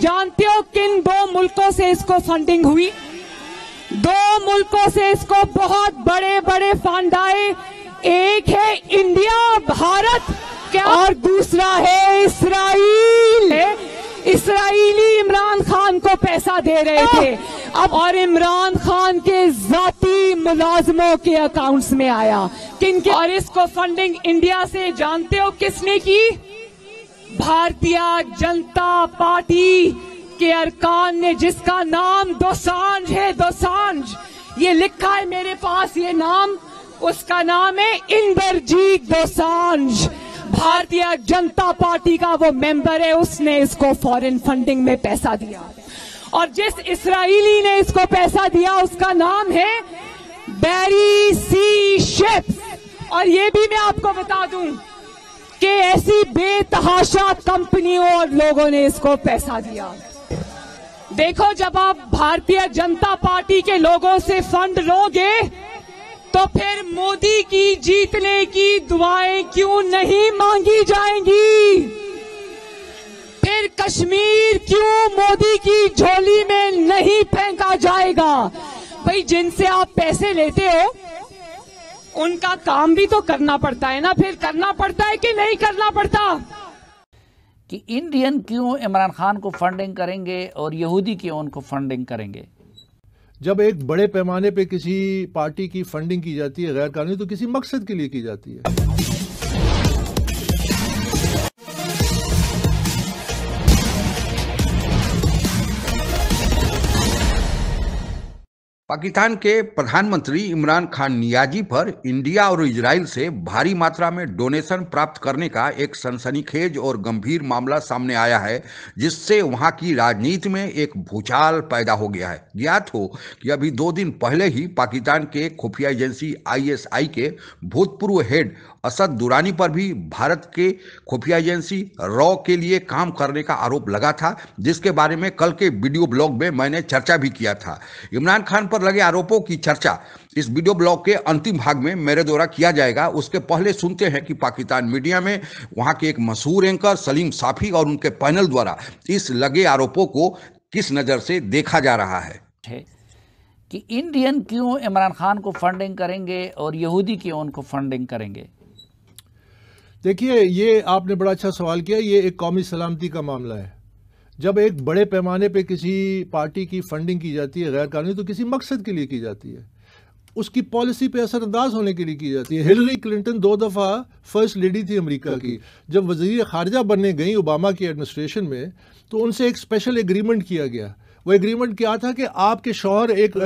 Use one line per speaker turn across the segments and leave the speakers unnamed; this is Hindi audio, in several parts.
जानते हो किन दो मुल्कों से इसको फंडिंग हुई दो मुल्कों से इसको बहुत बड़े बड़े फंड आए एक है इंडिया भारत क्या और दूसरा है इसराइल इसराइली इमरान खान को पैसा दे रहे थे अब और इमरान खान के जाति मुलाजमों के अकाउंट्स में आया के और इसको फंडिंग इंडिया से जानते हो किसने की भारतीय जनता पार्टी के अरकान ने जिसका नाम दोसांझ है दोसांझ ये लिखा है मेरे पास ये नाम उसका नाम है इंदरजीत दोसांझ भारतीय जनता पार्टी का वो मेंबर है उसने इसको फॉरेन फंडिंग में पैसा दिया और जिस इसराइली ने इसको पैसा दिया उसका नाम है बैरी सी शेप और ये भी मैं आपको बता दूं कि ऐसी बेतहाशा कंपनियों और लोगों ने इसको पैसा दिया देखो जब आप भारतीय जनता पार्टी के लोगों से फंड लोगे तो फिर मोदी की जीतने की दुआएं क्यों नहीं मांगी जाएंगी फिर कश्मीर क्यों मोदी की झोली में नहीं फेंका जाएगा भाई जिनसे आप पैसे लेते हो उनका काम भी तो करना पड़ता है ना फिर करना पड़ता है कि नहीं करना पड़ता कि इंडियन क्यों इमरान
खान को फंडिंग करेंगे और यहूदी क्यों उनको फंडिंग करेंगे
जब एक बड़े पैमाने पे किसी पार्टी की फंडिंग की जाती है गैर कानूनी तो किसी मकसद के लिए की जाती है
पाकिस्तान के प्रधानमंत्री इमरान खान नियाजी पर इंडिया और इजराइल से भारी मात्रा में डोनेशन प्राप्त करने का एक सनसनीखेज और गंभीर मामला सामने आया है जिससे वहां की राजनीति में एक भूचाल पैदा हो गया है ज्ञात हो कि अभी दो दिन पहले ही पाकिस्तान के खुफिया एजेंसी आईएसआई के भूतपूर्व हेड असद दुरानी पर भी भारत के खुफिया एजेंसी रॉ के लिए काम करने का आरोप लगा था जिसके बारे में कल के वीडियो ब्लॉग में मैंने चर्चा भी किया था इमरान खान पर लगे आरोपों की चर्चा इस वीडियो ब्लॉग के अंतिम भाग में मेरे द्वारा किया जाएगा उसके पहले सुनते हैं कि पाकिस्तान मीडिया में वहाँ के एक मशहूर एंकर सलीम साफी और उनके पैनल द्वारा इस लगे आरोपों को किस नज़र से देखा जा रहा
है कि इंडियन क्यों इमरान खान को फंडिंग करेंगे और यहूदी क्यों उनको फंडिंग करेंगे
देखिए ये आपने बड़ा अच्छा सवाल किया ये एक कौमी सलामती का मामला है जब एक बड़े पैमाने पे किसी पार्टी की फंडिंग की जाती है गैरकानूनी तो किसी मकसद के लिए की जाती है उसकी पॉलिसी पे असरअंदाज होने के लिए की जाती है हिलरी क्लिंटन दो दफ़ा फर्स्ट लेडी थी अमेरिका की जब वजीर खारजा बनने गई ओबामा की एडमिनिस्ट्रेशन में तो उनसे एक स्पेशल एग्रीमेंट किया गया वो एग्रीमेंट क्या था कि आपके शोहर एक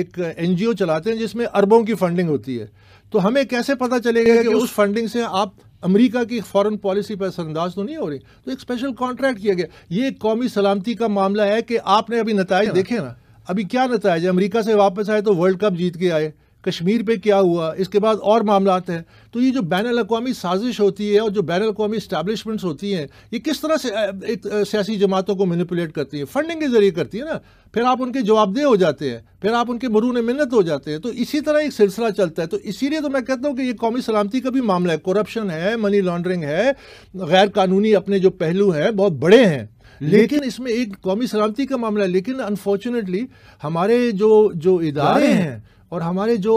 एक एनजीओ चलाते हैं जिसमें अरबों की फंडिंग होती है तो हमें कैसे पता चलेगा कि उस फंडिंग से आप अमेरिका की फॉरेन पॉलिसी पर असरअंदाज तो नहीं हो रही तो एक स्पेशल कॉन्ट्रैक्ट किया गया ये कौमी सलामती का मामला है कि आपने अभी नतज देखे ना अभी क्या नतज है अमेरिका से वापस आए तो वर्ल्ड कप जीत के आए कश्मीर पे क्या हुआ इसके बाद और मामला हैं तो ये जो बैन अवी साजिश होती है और जो बैन अवी इस्टबलिशमेंट्स होती हैं ये किस तरह से एक सियासी जमातों को मैनिपुलेट करती हैं फंडिंग के ज़रिए करती है ना फिर आप उनके जवाबदेह हो जाते हैं फिर आप उनके मरून मिन्नत हो जाते हैं तो इसी तरह एक सिलसिला चलता है तो इसीलिए तो मैं कहता हूँ कि ये कौमी सलामती का भी मामला है करप्शन है मनी लॉन्ड्रिंग है गैर कानूनी अपने जो पहलू हैं बहुत बड़े हैं लेकिन इसमें एक कौमी सलामती का मामला है लेकिन अनफॉर्चुनेटली हमारे जो जो इदारे हैं और हमारे जो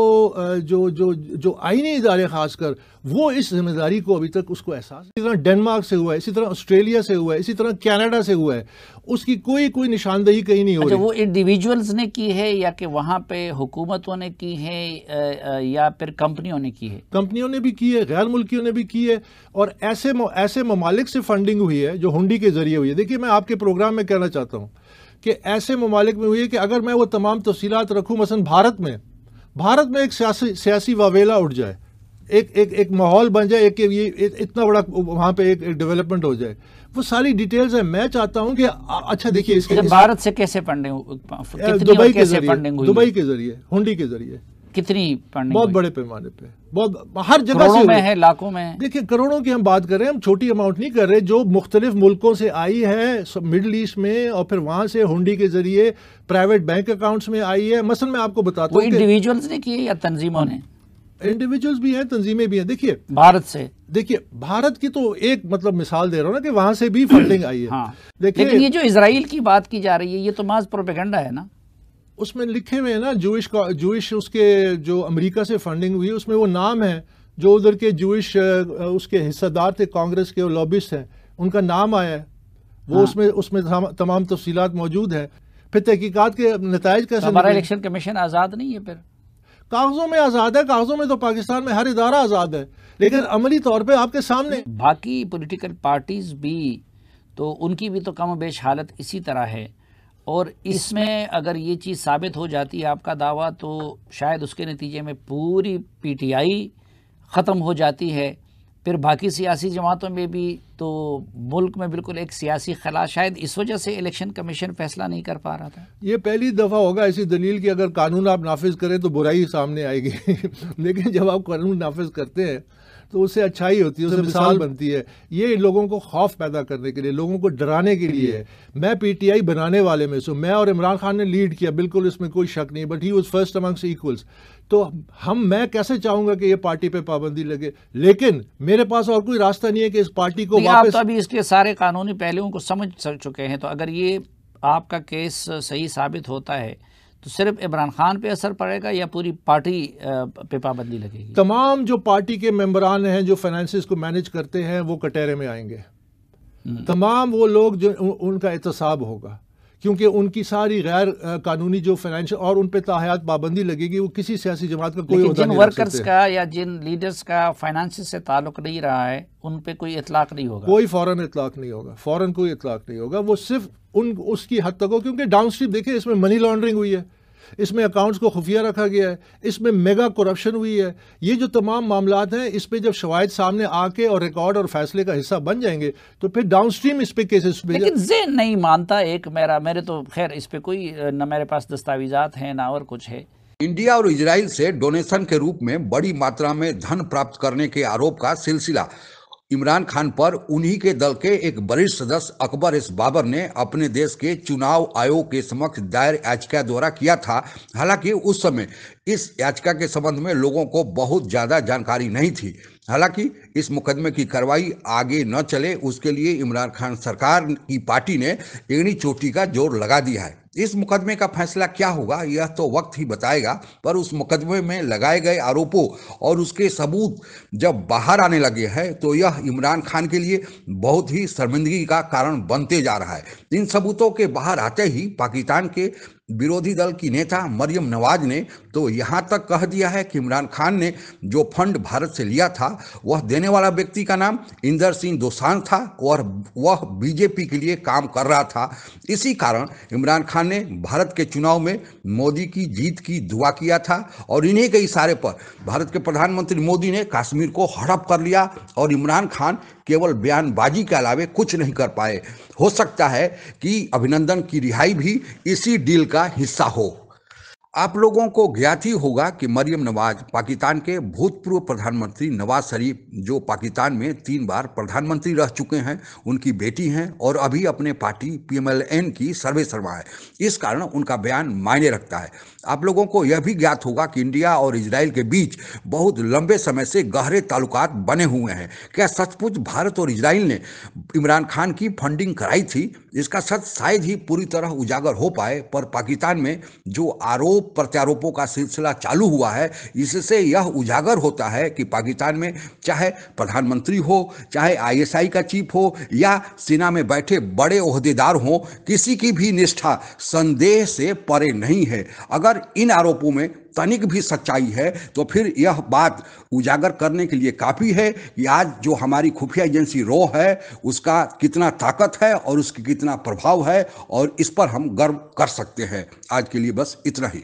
जो जो जो आईनी इदारे खासकर वो इस जिम्मेदारी को अभी तक उसको एहसास इसी तरह डेनमार्क से हुआ है इसी तरह ऑस्ट्रेलिया से हुआ है इसी तरह कनाडा से हुआ है उसकी कोई कोई निशानदेही कहीं नहीं हो अच्छा, रही वो
इंडिविजुअल्स ने की है या कि वहाँ पे हुकूमतों ने की है या फिर कंपनियों ने की है
कंपनियों ने भी की है गैर मुल्कियों ने भी की है और ऐसे ऐसे ममालिक से फंडिंग हुई है जो हुंडी के जरिए हुई है देखिए मैं आपके प्रोग्राम में कहना चाहता हूँ कि ऐसे ममालिक में हुई है कि अगर मैं वो तमाम तफसीत रखूँ मसन भारत में भारत में एक सियासी सियासी वावेला उठ जाए एक एक एक माहौल बन जाए एक ये इतना बड़ा वहाँ पे एक, एक डेवलपमेंट हो जाए वो सारी डिटेल्स है मैं चाहता हूँ कि अच्छा देखिए इसके अच्छा, भारत
से कैसे फंडिंग दुबई के जरिए दुबई
के जरिए हुंडी के जरिए कितनी बहुत बड़े पैमाने पे बहुत हर जगह से में है लाखों में देखिए करोड़ों की हम बात कर रहे हैं हम छोटी अमाउंट नहीं कर रहे जो मुख्तलिफ मुल्कों से आई है मिडल ईस्ट में और फिर वहां से हुंडी के जरिए प्राइवेट बैंक अकाउंट्स में आई है मसल मैं आपको बताता हूँ इंडिविजुअल्स
ने किए या तंजीमों ने
इंडिविजुअल्स भी हैं तंजीमें भी हैं देखिए भारत से देखिए भारत की तो एक मतलब मिसाल दे रहा हूँ ना कि वहां से भी फंडिंग आई है हाँ। देखिए ये जो इसराइल
की बात की जा रही है ये तो माज प्रोपेगेंडा है ना
उसमें लिखे हुए हैं ना जूश का जूश उसके जो अमेरिका से फंडिंग हुई है उसमें वो नाम है जो उधर के जूश उसके हिस्सेदार थे कांग्रेस के लॉबिस्ट हैं उनका नाम आया है वो हाँ। उसमें उसमें तमाम तफसीलात मौजूद है फिर तहकीकत के नतज कैसे हमारा इलेक्शन
कमीशन आज़ाद नहीं है फिर
कागजों में आज़ाद है कागजों में तो पाकिस्तान में हर इदारा आज़ाद है लेकिन अमली तौर पर आपके सामने बाकी पोलिटिकल पार्टीज़ भी तो उनकी
भी तो कम बेश हालत इसी तरह है और इसमें अगर ये चीज़ साबित हो जाती है आपका दावा तो शायद उसके नतीजे में पूरी पीटीआई ख़त्म हो जाती है फिर बाकी सियासी जमातों में भी तो मुल्क में बिल्कुल एक सियासी खला शायद इस वजह से इलेक्शन कमीशन फैसला नहीं कर पा रहा था
ये पहली दफ़ा होगा ऐसी दलील कि अगर कानून आप नाफिज करें तो बुराई सामने आएगी लेकिन जब आप कानून नाफिज करते हैं तो उससे अच्छाई होती है उससे मिसाल बनती है ये लोगों को खौफ पैदा करने के लिए लोगों को डराने के लिए है मैं पीटीआई बनाने वाले में सो मैं और इमरान खान ने लीड किया बिल्कुल इसमें कोई शक नहीं but he was first amongst equals तो हम मैं कैसे चाहूंगा कि ये पार्टी पे पाबंदी लगे लेकिन मेरे पास और कोई रास्ता नहीं है कि इस पार्टी को वापस तो अभी
इसके सारे कानूनी पहलुओं को समझ चुके हैं तो अगर ये आपका केस सही साबित होता है तो सिर्फ इमरान खान पे असर पड़ेगा या पूरी पार्टी पे पाबंदी लगेगी
तमाम जो पार्टी के मेम्बरान हैं जो फाइनेंसिस को मैनेज करते हैं वो कटेरे में आएंगे हम्म। तमाम वो लोग जो उनका एहतसाब होगा क्योंकि उनकी सारी गैर कानूनी जो फाइनेंशियल और उन पर ताहयात पाबंदी लगेगी वो किसी सियासी जमात का कोई जिन वर्कर्स का
या जिन लीडर्स का फाइनेंस से ताल्लुक नहीं रहा है उन पर कोई इतलाक नहीं होगा कोई
फ़ौरन इतलाक नहीं होगा फ़ौरन कोई इतलाक नहीं होगा वो सिर्फ उन उसकी हद तक हो क्योंकि डाउन स्ट्रीप देखिए इसमें मनी लॉन्ड्रिंग हुई है इसमें अकाउंट्स को खुफिया रखा गया है इसमें मेगा करप्शन हुई है ये जो तमाम मामला हैं इस पर जब शवायद सामने आके और रिकॉर्ड और फैसले का हिस्सा बन जाएंगे तो फिर डाउन स्ट्रीम इस पर केसेस जेन
नहीं मानता एक मेरा मेरे तो खैर इस पर कोई न मेरे पास दस्तावेजात हैं ना और
कुछ है इंडिया और इसराइल से डोनेशन के रूप में बड़ी मात्रा में धन प्राप्त करने के आरोप का सिलसिला इमरान खान पर उन्हीं के दल के एक वरिष्ठ सदस्य अकबर एस बाबर ने अपने देश के चुनाव आयोग के समक्ष दायर याचिका द्वारा किया था हालांकि उस समय इस याचिका के संबंध में लोगों को बहुत ज़्यादा जानकारी नहीं थी हालांकि इस मुकदमे की कार्रवाई आगे न चले उसके लिए इमरान खान सरकार की पार्टी ने एगनी चोटी का जोर लगा दिया है इस मुकदमे का फैसला क्या होगा यह तो वक्त ही बताएगा पर उस मुकदमे में लगाए गए आरोपों और उसके सबूत जब बाहर आने लगे हैं तो यह इमरान खान के लिए बहुत ही शर्मिंदगी का कारण बनते जा रहा है इन सबूतों के बाहर आते ही पाकिस्तान के विरोधी दल की नेता मरियम नवाज ने तो यहाँ तक कह दिया है कि इमरान खान ने जो फंड भारत से लिया था वह देने वाला व्यक्ति का नाम इंदर सिंह दोसान था और वह बीजेपी के लिए काम कर रहा था इसी कारण इमरान खान ने भारत के चुनाव में मोदी की जीत की दुआ किया था और इन्हीं के इशारे पर भारत के प्रधानमंत्री मोदी ने कश्मीर को हड़प कर लिया और इमरान खान केवल बयानबाजी के अलावे कुछ नहीं कर पाए हो सकता है कि अभिनंदन की रिहाई भी इसी डील का हिस्सा हो आप लोगों को ज्ञात ही होगा कि मरियम नवाज पाकिस्तान के भूतपूर्व प्रधानमंत्री नवाज शरीफ जो पाकिस्तान में तीन बार प्रधानमंत्री रह चुके हैं उनकी बेटी हैं और अभी अपने पार्टी पीएमएलएन की सर्वे सर्वा है इस कारण उनका बयान मायने रखता है आप लोगों को यह भी ज्ञात होगा कि इंडिया और इसराइल के बीच बहुत लंबे समय से गहरे ताल्लुकात बने हुए हैं क्या सचमुच भारत और इसराइल ने इमरान खान की फंडिंग कराई थी इसका सच शायद ही पूरी तरह उजागर हो पाए पर पाकिस्तान में जो आरोप आरोप प्रत्यारोपों का सिलसिला चालू हुआ है इससे यह उजागर होता है कि पाकिस्तान में चाहे प्रधानमंत्री हो चाहे आईएसआई का चीफ हो या सेना में बैठे बड़े अहदेदार हों किसी की भी निष्ठा संदेह से परे नहीं है अगर इन आरोपों में तनिक भी सच्चाई है तो फिर यह बात उजागर करने के लिए काफ़ी है कि आज जो हमारी खुफिया एजेंसी रो है उसका कितना ताकत है और उसकी कितना प्रभाव है और इस पर हम गर्व कर सकते हैं आज के लिए बस इतना ही